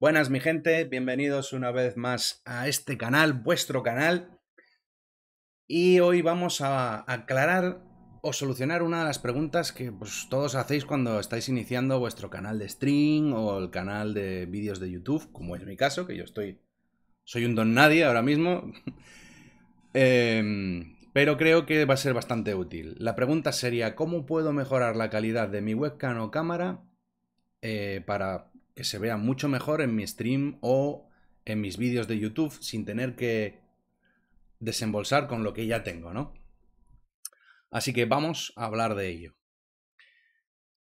Buenas mi gente, bienvenidos una vez más a este canal, vuestro canal. Y hoy vamos a aclarar o solucionar una de las preguntas que pues, todos hacéis cuando estáis iniciando vuestro canal de stream o el canal de vídeos de YouTube, como es mi caso, que yo estoy... Soy un don nadie ahora mismo. Em, pero creo que va a ser bastante útil. La pregunta sería, ¿cómo puedo mejorar la calidad de mi webcam o cámara eh, para que se vea mucho mejor en mi stream o en mis vídeos de YouTube sin tener que desembolsar con lo que ya tengo, ¿no? Así que vamos a hablar de ello.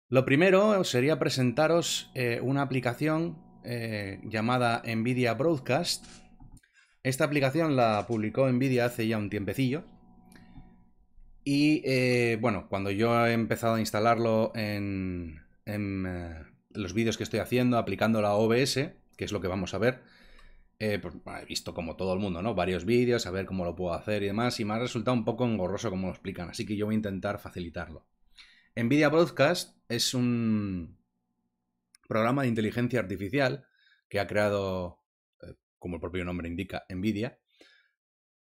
Lo primero sería presentaros eh, una aplicación eh, llamada Nvidia Broadcast. Esta aplicación la publicó Nvidia hace ya un tiempecillo. Y eh, bueno, cuando yo he empezado a instalarlo en los vídeos que estoy haciendo aplicando la OBS, que es lo que vamos a ver, eh, pues, he visto como todo el mundo, ¿no? Varios vídeos, a ver cómo lo puedo hacer y demás, y me ha resultado un poco engorroso como lo explican, así que yo voy a intentar facilitarlo. NVIDIA Broadcast es un programa de inteligencia artificial que ha creado, eh, como el propio nombre indica, NVIDIA,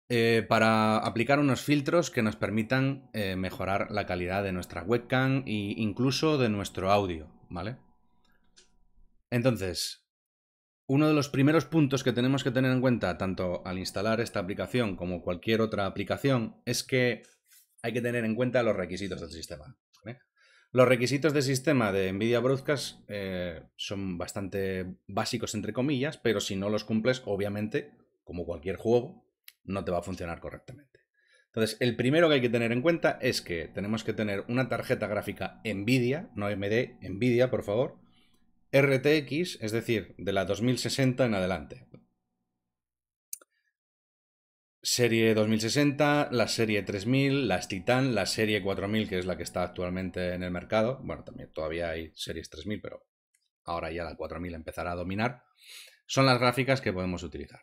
eh, para aplicar unos filtros que nos permitan mejorar la calidad de nuestra webcam e incluso de nuestro audio, ¿vale? Entonces, uno de los primeros puntos que tenemos que tener en cuenta, tanto al instalar esta aplicación como cualquier otra aplicación, es que hay que tener en cuenta los requisitos del sistema. Los requisitos del sistema de NVIDIA Broadcast eh, son bastante básicos, entre comillas, pero si no los cumples, obviamente, como cualquier juego, no te va a funcionar correctamente. Entonces, el primero que hay que tener en cuenta es que tenemos que tener una tarjeta gráfica NVIDIA, no AMD, NVIDIA, por favor, RTX, es decir, de la 2060 en adelante. Serie 2060, la serie 3000, las Titan, la serie 4000, que es la que está actualmente en el mercado. Bueno, también todavía hay series 3000, pero ahora ya la 4000 empezará a dominar. Son las gráficas que podemos utilizar.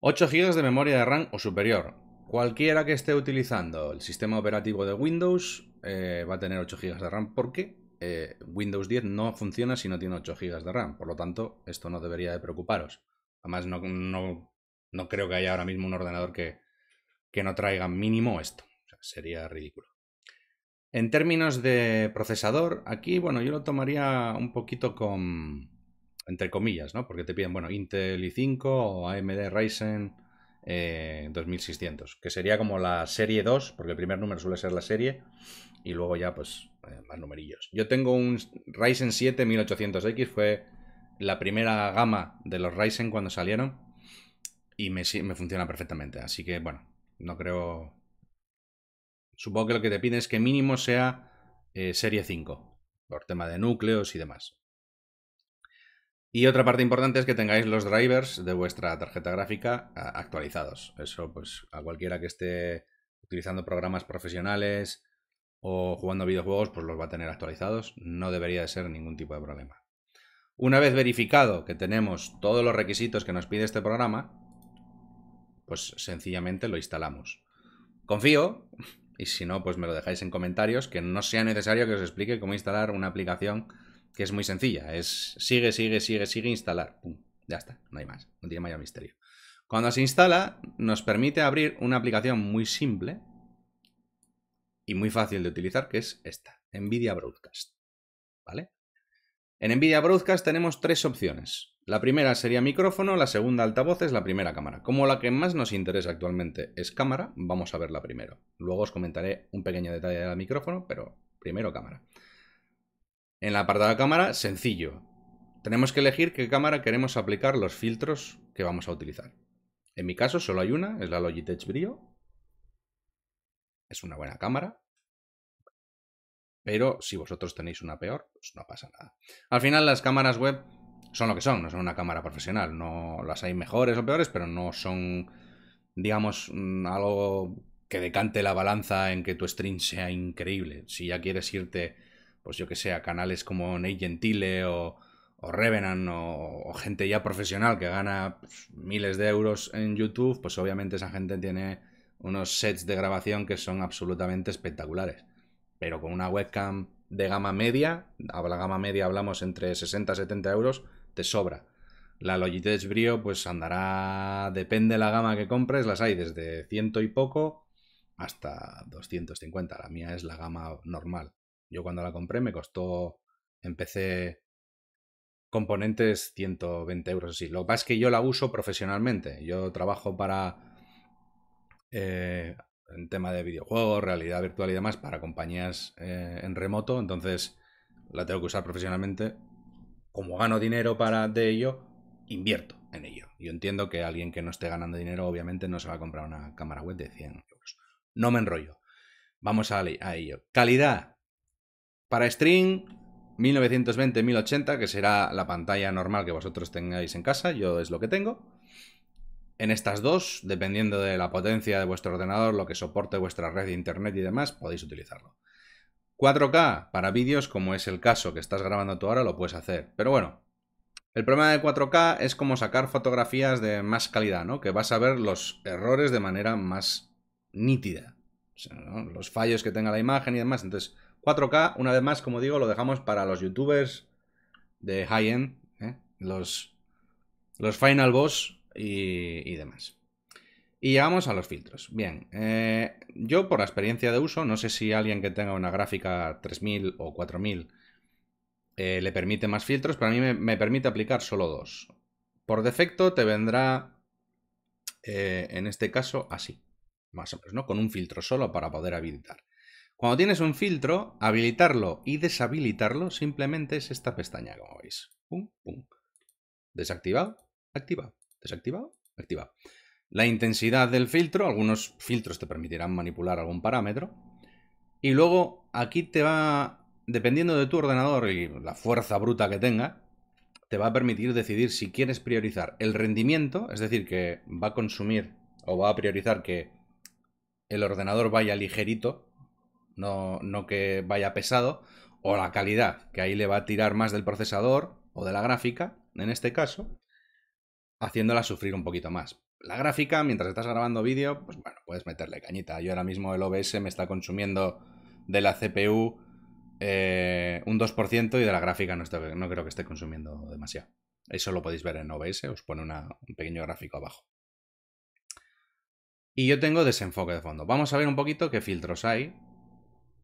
8 GB de memoria de RAM o superior. Cualquiera que esté utilizando el sistema operativo de Windows eh, va a tener 8 GB de RAM ¿Por qué? Eh, Windows 10 no funciona si no tiene 8 GB de RAM. Por lo tanto, esto no debería de preocuparos. Además, no, no, creo que haya ahora mismo un ordenador que, que no traiga mínimo esto. sería ridículo. En términos de procesador, aquí, bueno, yo lo tomaría un poquito con, entre comillas, ¿no? Porque te piden, bueno, Intel i5 o AMD Ryzen 2600, eh, que sería como la serie 2, porque el primer número suele ser la serie, y luego ya, pues, eh, más numerillos. Yo tengo un Ryzen 7 1800X, fue la primera gama de los Ryzen cuando salieron y me, funciona perfectamente. Así que bueno, no creo... Supongo que lo que te pide es que mínimo sea eh, serie 5, por tema de núcleos y demás. Y otra parte importante es que tengáis los drivers de vuestra tarjeta gráfica ah, actualizados. Eso pues a cualquiera que esté utilizando programas profesionales, o jugando videojuegos, pues los va a tener actualizados. No debería de ser ningún tipo de problema. Una vez verificado que tenemos todos los requisitos que nos pide este programa, pues sencillamente lo instalamos. Confío, y si no, pues me lo dejáis en comentarios, que no sea necesario que os explique cómo instalar una aplicación que es muy sencilla. Es sigue, sigue, sigue, sigue, instalar. Ya está, no hay más, no tiene mayor misterio. Cuando se instala, nos permite abrir una aplicación muy simple, y muy fácil de utilizar, que es esta, NVIDIA Broadcast. ¿Vale? En NVIDIA Broadcast tenemos tres opciones. La primera sería micrófono, la segunda altavoz es la primera cámara. Como la que más nos interesa actualmente es cámara, vamos a verla primero. Luego os comentaré un pequeño detalle del micrófono, pero primero cámara. En la apartada cámara, sencillo. Tenemos que elegir qué cámara queremos aplicar los filtros que vamos a utilizar. En mi caso solo hay una, es la Logitech Brio, es una buena cámara, pero si vosotros tenéis una peor, pues no pasa nada. Al final las cámaras web son lo que son, no son una cámara profesional, no las hay mejores o peores, pero no son, digamos, mm, algo que decante la balanza en que tu stream sea increíble. Si ya quieres irte, pues yo que sé, a canales como Nate Gentile o, Revenant o, gente ya profesional que gana pues, miles de euros en YouTube, pues obviamente esa gente tiene unos sets de grabación que son absolutamente espectaculares. Pero con una webcam de gama media, a la gama media hablamos entre 60 y 70 euros, te sobra. La Logitech Brio pues andará, depende de la gama que compres, las hay desde ciento y poco hasta 250. La mía es la gama normal. Yo cuando la compré me costó, empecé componentes 120 euros así. Lo que pasa es que yo la uso profesionalmente. Yo trabajo para eh, en tema de videojuegos, realidad virtual y demás para compañías eh, en remoto, entonces la tengo que usar profesionalmente. Como gano dinero para de ello, invierto en ello. Yo entiendo que alguien que no esté ganando dinero obviamente no se va a comprar una cámara web de 100 euros. No me enrollo. Vamos a, a ello. Calidad. Para stream, 1920-1080, que será la pantalla normal que vosotros tengáis en casa, yo es lo que tengo. En estas dos, dependiendo de la potencia de vuestro ordenador, lo que soporte vuestra red de internet y demás, podéis utilizarlo. 4K para vídeos, como es el caso que estás grabando tú ahora, lo puedes hacer. Pero bueno, el problema de 4K es como sacar fotografías de más calidad, ¿no? Que vas a ver los errores de manera más nítida. Los fallos que tenga la imagen y demás. Entonces, 4K, una vez más, como digo, lo dejamos para los youtubers de high-end, ¿eh? los, los final boss y, demás. Y llegamos a los filtros. Bien, eh, yo por experiencia de uso, no sé si alguien que tenga una gráfica 3000 o 4000 eh, le permite más filtros, pero a mí me, permite aplicar solo dos. Por defecto te vendrá, eh, en este caso, así, más o menos, ¿no? Con un filtro solo para poder habilitar. Cuando tienes un filtro, habilitarlo y deshabilitarlo simplemente es esta pestaña, como veis. Pum, Desactivado, activado. ¿Desactivado? Activado. La intensidad del filtro, algunos filtros te permitirán manipular algún parámetro. Y luego aquí te va, dependiendo de tu ordenador y la fuerza bruta que tenga, te va a permitir decidir si quieres priorizar el rendimiento, es decir, que va a consumir o va a priorizar que el ordenador vaya ligerito, no, no que vaya pesado, o la calidad, que ahí le va a tirar más del procesador o de la gráfica, en este caso haciéndola sufrir un poquito más. La gráfica, mientras estás grabando vídeo, pues bueno, puedes meterle cañita. Yo ahora mismo el OBS me está consumiendo de la CPU eh, un 2% y de la gráfica no, creo que esté consumiendo demasiado. Eso lo podéis ver en OBS, os pone un pequeño gráfico abajo. Y yo tengo desenfoque de fondo. Vamos a ver un poquito qué filtros hay.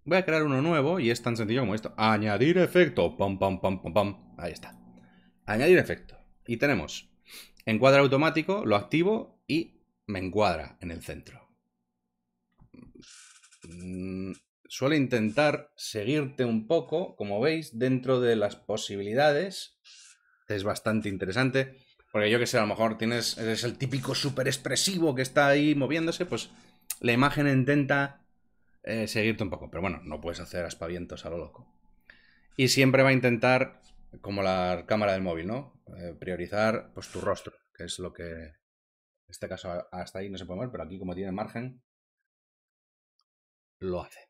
Voy a crear uno nuevo y es tan sencillo como esto. Añadir efecto. Pam, pam, pam, pam, pam. Ahí está. Añadir efecto. Y tenemos Encuadra automático, lo activo y me encuadra en el centro. Mm, suele intentar seguirte un poco, como veis, dentro de las posibilidades. Es bastante interesante. Porque yo que sé, a lo mejor tienes. Es el típico súper expresivo que está ahí moviéndose. Pues la imagen intenta eh, seguirte un poco. Pero bueno, no puedes hacer aspavientos a lo loco. Y siempre va a intentar como la cámara del móvil, ¿no? Eh, priorizar pues tu rostro, que es lo que en este caso hasta ahí no se puede ver, pero aquí como tiene margen, lo hace.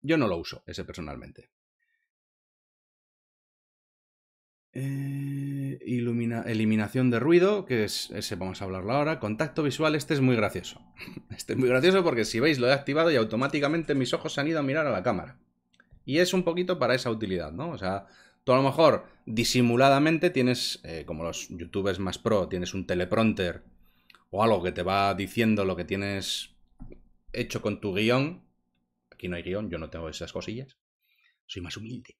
Yo no lo uso, ese personalmente. Eh, eliminación de ruido, que es ese vamos a hablarlo ahora. Contacto visual, este es muy gracioso. Este es muy gracioso porque si veis lo he activado y automáticamente mis ojos se han ido a mirar a la cámara. Y es un poquito para esa utilidad, ¿no? O sea, Tú a lo mejor disimuladamente tienes, eh, como los youtubers más pro, tienes un teleprompter o algo que te va diciendo lo que tienes hecho con tu guión. Aquí no hay guión, yo no tengo esas cosillas. Soy más humilde.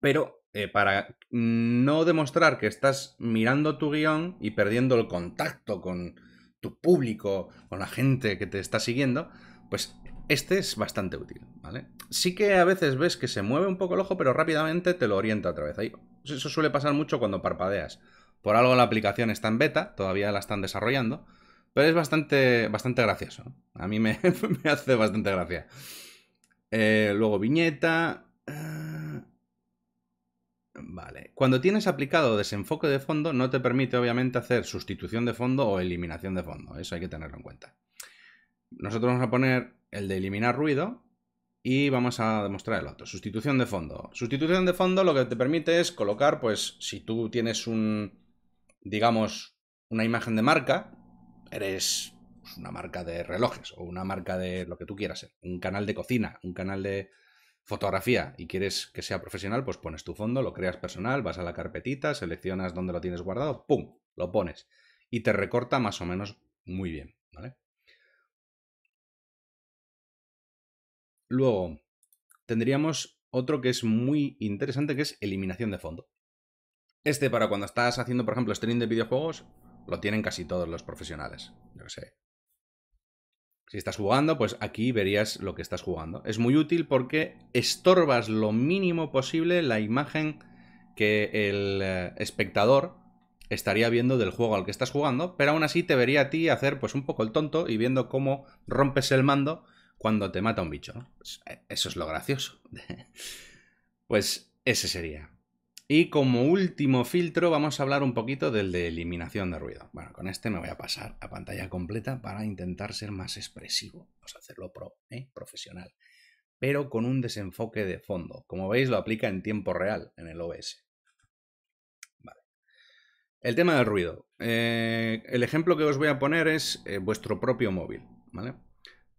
Pero eh, para no demostrar que estás mirando tu guión y perdiendo el contacto con tu público, con la gente que te está siguiendo, pues este es bastante útil, ¿vale? Sí que a veces ves que se mueve un poco el ojo, pero rápidamente te lo orienta otra vez. Ahí, eso suele pasar mucho cuando parpadeas. Por algo la aplicación está en beta, todavía la están desarrollando, pero es bastante, bastante gracioso. A mí me, hace bastante gracia. Eh, luego viñeta. Ah, vale. Cuando tienes aplicado desenfoque de fondo, no te permite obviamente hacer sustitución de fondo o eliminación de fondo. Eso hay que tenerlo en cuenta nosotros vamos a poner el de eliminar ruido y vamos a demostrar el otro. Sustitución de fondo. Sustitución de fondo lo que te permite es colocar, pues, si tú tienes un, digamos, una imagen de marca, eres pues, una marca de relojes o una marca de lo que tú quieras ser, un canal de cocina, un canal de fotografía y quieres que sea profesional, pues pones tu fondo, lo creas personal, vas a la carpetita, seleccionas dónde lo tienes guardado, ¡pum! Lo pones y te recorta más o menos muy bien, ¿vale? Luego, tendríamos otro que es muy interesante, que es eliminación de fondo. Este para cuando estás haciendo, por ejemplo, streaming de videojuegos, lo tienen casi todos los profesionales. Yo sé. Si estás jugando, pues aquí verías lo que estás jugando. Es muy útil porque estorbas lo mínimo posible la imagen que el eh, espectador estaría viendo del juego al que estás jugando, pero aún así te vería a ti hacer pues un poco el tonto y viendo cómo rompes el mando cuando te mata un bicho, pues, eh, Eso es lo gracioso. pues ese sería. Y como último filtro vamos a hablar un poquito del de eliminación de ruido. Bueno, con este me voy a pasar a pantalla completa para intentar ser más expresivo, vamos a hacerlo pro, eh, profesional, pero con un desenfoque de fondo. Como veis lo aplica en tiempo real en el OBS. Vale. El tema del ruido. Eh, el ejemplo que os voy a poner es vuestro propio móvil, ¿vale?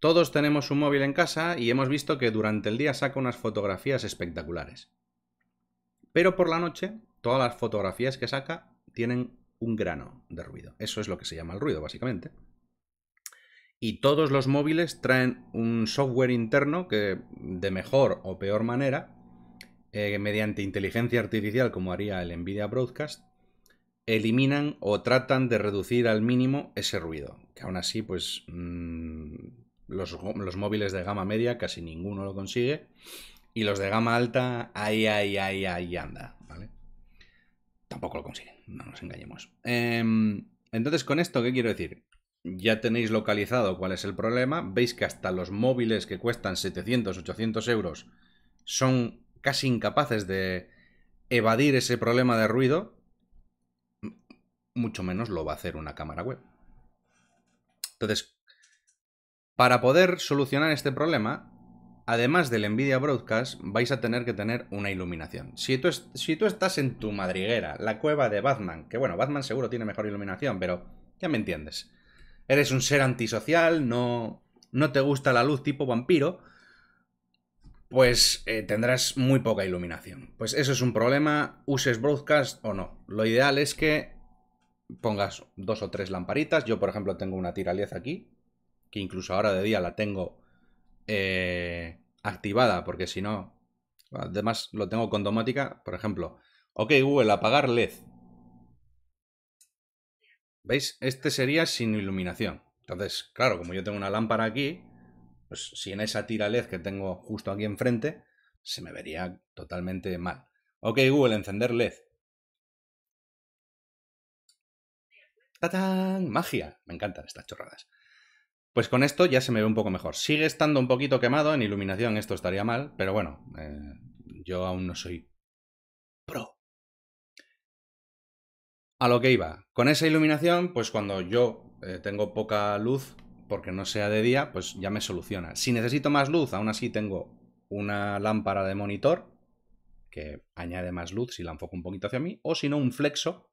Todos tenemos un móvil en casa y hemos visto que durante el día saca unas fotografías espectaculares. Pero por la noche, todas las fotografías que saca tienen un grano de ruido. Eso es lo que se llama el ruido, básicamente. Y todos los móviles traen un software interno que, de mejor o peor manera, eh, mediante inteligencia artificial, como haría el Nvidia Broadcast, eliminan o tratan de reducir al mínimo ese ruido. Que aún así, pues, mm, los, móviles de gama media casi ninguno lo consigue. Y los de gama alta, ahí, ahí, ahí, ahí anda, ¿vale? Tampoco lo consiguen, no nos engañemos. Em, entonces, con esto, ¿qué quiero decir? Ya tenéis localizado cuál es el problema. Veis que hasta los móviles que cuestan 700, 800 euros son casi incapaces de evadir ese problema de ruido. Mucho menos lo va a hacer una cámara web. Entonces, para poder solucionar este problema, además del NVIDIA Broadcast, vais a tener que tener una iluminación. Si tú, estás en tu madriguera, la cueva de Batman, que bueno, Batman seguro tiene mejor iluminación, pero ya me entiendes. Eres un ser antisocial, no, no te gusta la luz tipo vampiro, pues eh, tendrás muy poca iluminación. Pues eso es un problema, uses broadcast o no. Lo ideal es que pongas dos o tres lamparitas. Yo, por ejemplo, tengo una tiraliez aquí, que incluso ahora de día la tengo eh, activada, porque si no, además lo tengo con domótica, por ejemplo, ok Google, apagar LED. ¿Veis? Este sería sin iluminación. Entonces, claro, como yo tengo una lámpara aquí, pues si en esa tira LED que tengo justo aquí enfrente, se me vería totalmente mal. Ok Google, encender LED. ¡Tatán! ¡Magia! Me encantan estas chorradas. Pues con esto ya se me ve un poco mejor. Sigue estando un poquito quemado, en iluminación esto estaría mal, pero bueno, eh, yo aún no soy pro. A lo que iba, con esa iluminación, pues cuando yo eh, tengo poca luz, porque no sea de día, pues ya me soluciona. Si necesito más luz, aún así tengo una lámpara de monitor, que añade más luz si la enfoco un poquito hacia mí, o si no, un flexo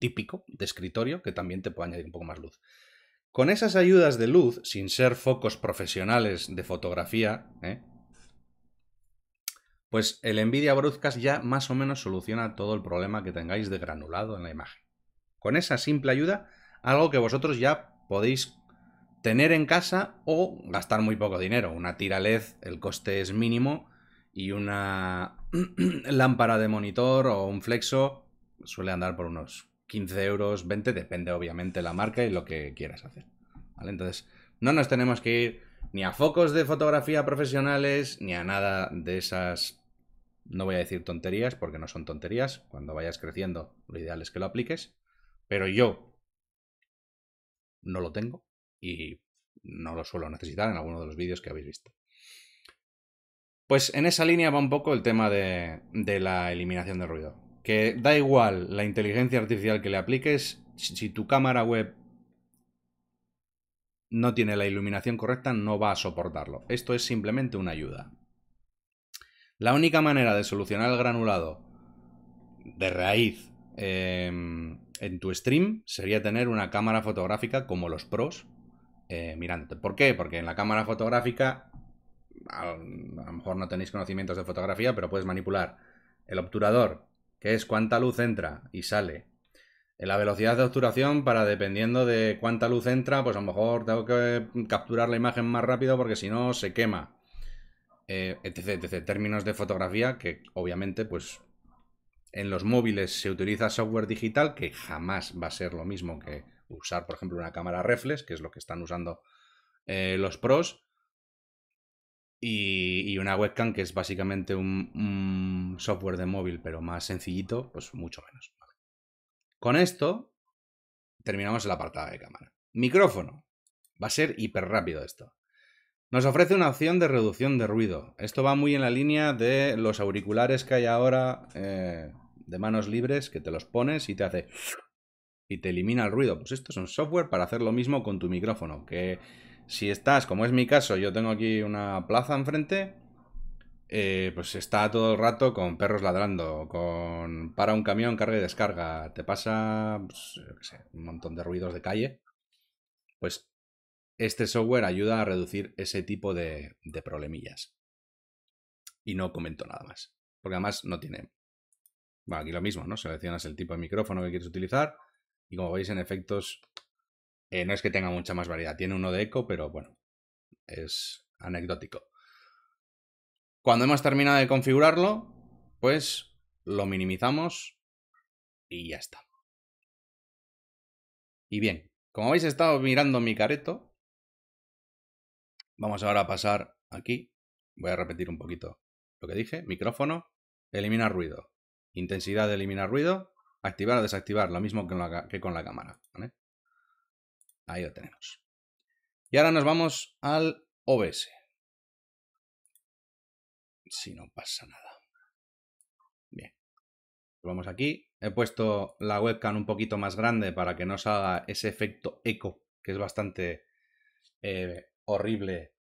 típico de escritorio, que también te puede añadir un poco más luz. Con esas ayudas de luz, sin ser focos profesionales de fotografía, ¿eh? pues el NVIDIA Broadcast ya más o menos soluciona todo el problema que tengáis de granulado en la imagen. Con esa simple ayuda, algo que vosotros ya podéis tener en casa o gastar muy poco dinero. Una tira LED, el coste es mínimo, y una lámpara de monitor o un flexo suele andar por unos 15 euros, 20, depende obviamente la marca y lo que quieras hacer. Entonces, no nos tenemos que ir ni a focos de fotografía profesionales, ni a nada de esas, no voy a decir tonterías, porque no son tonterías, cuando vayas creciendo lo ideal es que lo apliques, pero yo no lo tengo y no lo suelo necesitar en alguno de los vídeos que habéis visto. Pues en esa línea va un poco el tema de la eliminación de ruido que da igual la inteligencia artificial que le apliques, si tu cámara web no tiene la iluminación correcta, no va a soportarlo. Esto es simplemente una ayuda. La única manera de solucionar el granulado de raíz em, en tu stream sería tener una cámara fotográfica como los pros eh, mirándote. ¿Por qué? Porque en la cámara fotográfica a, lo mejor no tenéis conocimientos de fotografía, pero puedes manipular el obturador que es cuánta luz entra y sale. En la velocidad de obturación, para dependiendo de cuánta luz entra, pues a lo mejor tengo que capturar la imagen más rápido porque si no se quema. Eh, Términos de fotografía que obviamente pues en los móviles se utiliza software digital que jamás va a ser lo mismo que usar por ejemplo una cámara reflex, que es lo que están usando eh, los pros. Y, una webcam que es básicamente un, software de móvil, pero más sencillito, pues mucho menos. Con esto terminamos el apartado de cámara. Micrófono. Va a ser hiper rápido esto. Nos ofrece una opción de reducción de ruido. Esto va muy en la línea de los auriculares que hay ahora eh, de manos libres que te los pones y te hace... y te elimina el ruido. Pues esto es un software para hacer lo mismo con tu micrófono, que si estás, como es mi caso, yo tengo aquí una plaza enfrente, eh, pues está todo el rato con perros ladrando, con para un camión, carga y descarga, te pasa pues, un montón de ruidos de calle, pues este software ayuda a reducir ese tipo de, de problemillas. Y no comento nada más, porque además no tiene... Bueno, aquí lo mismo, ¿no? Seleccionas el tipo de micrófono que quieres utilizar y como veis en efectos eh, no es que tenga mucha más variedad, tiene uno de eco, pero bueno, es anecdótico. Cuando hemos terminado de configurarlo, pues lo minimizamos y ya está. Y bien, como habéis estado mirando mi careto, vamos ahora a pasar aquí. Voy a repetir un poquito lo que dije. Micrófono, eliminar ruido. Intensidad de eliminar ruido, activar o desactivar, lo mismo que con la, cámara. Ahí lo tenemos. Y ahora nos vamos al OBS. Si no pasa nada. Bien. Vamos aquí. He puesto la webcam un poquito más grande para que no salga ese efecto eco, que es bastante eh, horrible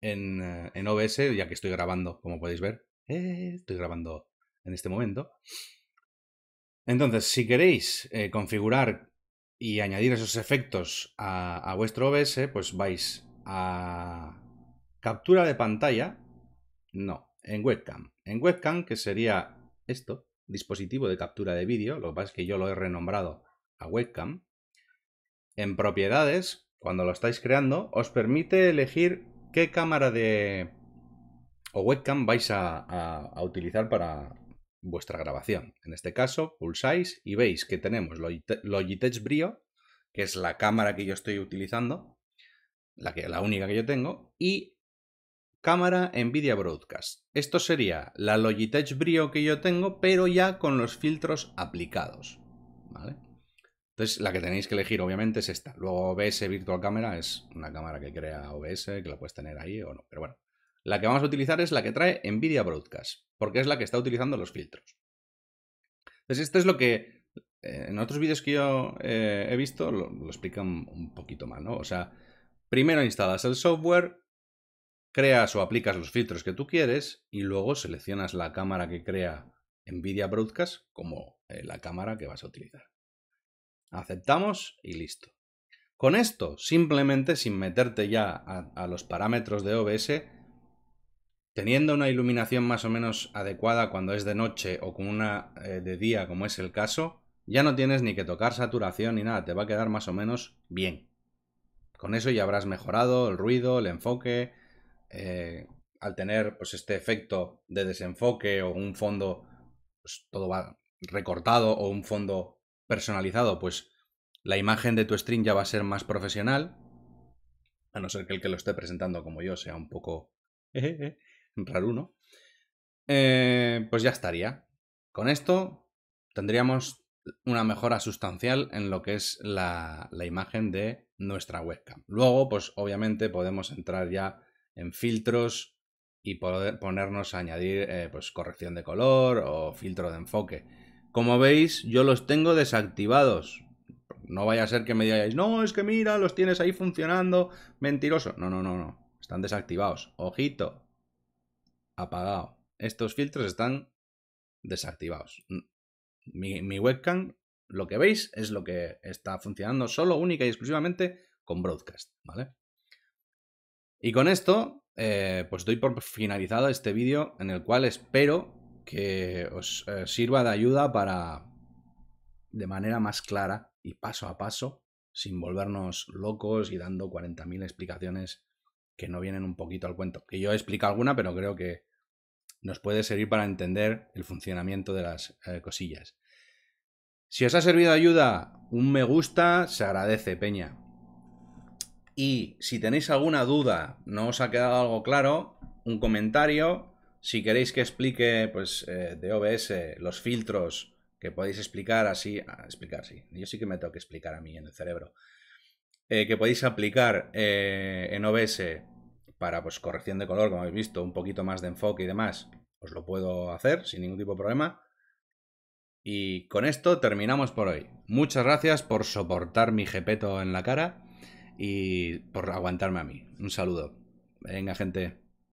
en, eh, OBS, ya que estoy grabando, como podéis ver. Eh, estoy grabando en este momento. Entonces, si queréis configurar y añadir esos efectos a, vuestro OBS, pues vais a captura de pantalla, no, en webcam. En webcam, que sería esto, dispositivo de captura de vídeo, lo que pasa es que yo lo he renombrado a webcam. En propiedades, cuando lo estáis creando, os permite elegir qué cámara de o webcam vais a utilizar para, vuestra grabación. En este caso, pulsáis y veis que tenemos Logitech Brio, que es la cámara que yo estoy utilizando, la, que, la única que yo tengo, y cámara Nvidia Broadcast. Esto sería la Logitech Brio que yo tengo, pero ya con los filtros aplicados. ¿Vale? Entonces, la que tenéis que elegir, obviamente, es esta. Luego, OBS Virtual Camera es una cámara que crea OBS, que la puedes tener ahí o no. Pero bueno, la que vamos a utilizar es la que trae NVIDIA Broadcast, porque es la que está utilizando los filtros. Entonces, esto es lo que eh, en otros vídeos que yo eh, he visto lo, explican un poquito más ¿no? O sea, primero instalas el software, creas o aplicas los filtros que tú quieres y luego seleccionas la cámara que crea NVIDIA Broadcast como eh, la cámara que vas a utilizar. Aceptamos y listo. Con esto, simplemente sin meterte ya a los parámetros de OBS, Teniendo una iluminación más o menos adecuada cuando es de noche o con una eh, de día como es el caso, ya no tienes ni que tocar saturación ni nada, te va a quedar más o menos bien. Con eso ya habrás mejorado el ruido, el enfoque, eh, al tener pues este efecto de desenfoque o un fondo pues, todo va recortado o un fondo personalizado, pues la imagen de tu stream ya va a ser más profesional, a no ser que el que lo esté presentando como yo sea un poco... Eh, raruno, eh, pues ya estaría. Con esto tendríamos una mejora sustancial en lo que es la, imagen de nuestra webcam. Luego, pues obviamente podemos entrar ya en filtros y ponernos a añadir eh, pues corrección de color o filtro de enfoque. Como veis, yo los tengo desactivados. No vaya a ser que me digáis, no, es que mira, los tienes ahí funcionando, mentiroso. No, no, no, no, están desactivados. Ojito, apagado. Estos filtros están desactivados. Mi, webcam, lo que veis es lo que está funcionando solo, única y exclusivamente con Broadcast, ¿vale? Y con esto, eh, pues doy por finalizado este vídeo en el cual espero que os eh, sirva de ayuda para, de manera más clara y paso a paso, sin volvernos locos y dando 40.000 explicaciones que no vienen un poquito al cuento. Que yo he explicado alguna, pero creo que nos puede servir para entender el funcionamiento de las eh, cosillas. Si os ha servido ayuda, un me gusta se agradece, Peña. Y si tenéis alguna duda, no os ha quedado algo claro, un comentario. Si queréis que explique, pues, eh, de OBS, los filtros que podéis explicar así. Ah, explicar, sí. Yo sí que me tengo que explicar a mí en el cerebro. Eh, que podéis aplicar en OBS para pues, corrección de color, como habéis visto, un poquito más de enfoque y demás, os lo puedo hacer sin ningún tipo de problema. Y con esto terminamos por hoy. Muchas gracias por soportar mi jepeto en la cara y por aguantarme a mí. Un saludo. Venga, gente.